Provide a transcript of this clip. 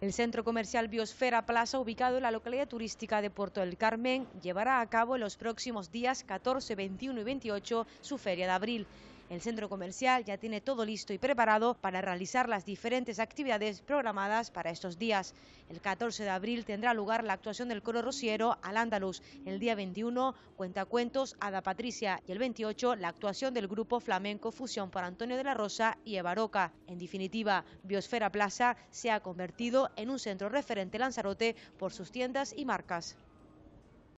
El centro comercial Biosfera Plaza, ubicado en la localidad turística de Puerto del Carmen, llevará a cabo en los próximos días 14, 21 y 28 su feria de abril. El centro comercial ya tiene todo listo y preparado para realizar las diferentes actividades programadas para estos días. El 14 de abril tendrá lugar la actuación del coro rociero al Andaluz, el día 21 Cuentacuentos Ada Patricia y el 28 la actuación del grupo flamenco Fusión por Antonio de la Rosa y Evaroca. En definitiva, Biosfera Plaza se ha convertido en un centro referente Lanzarote por sus tiendas y marcas.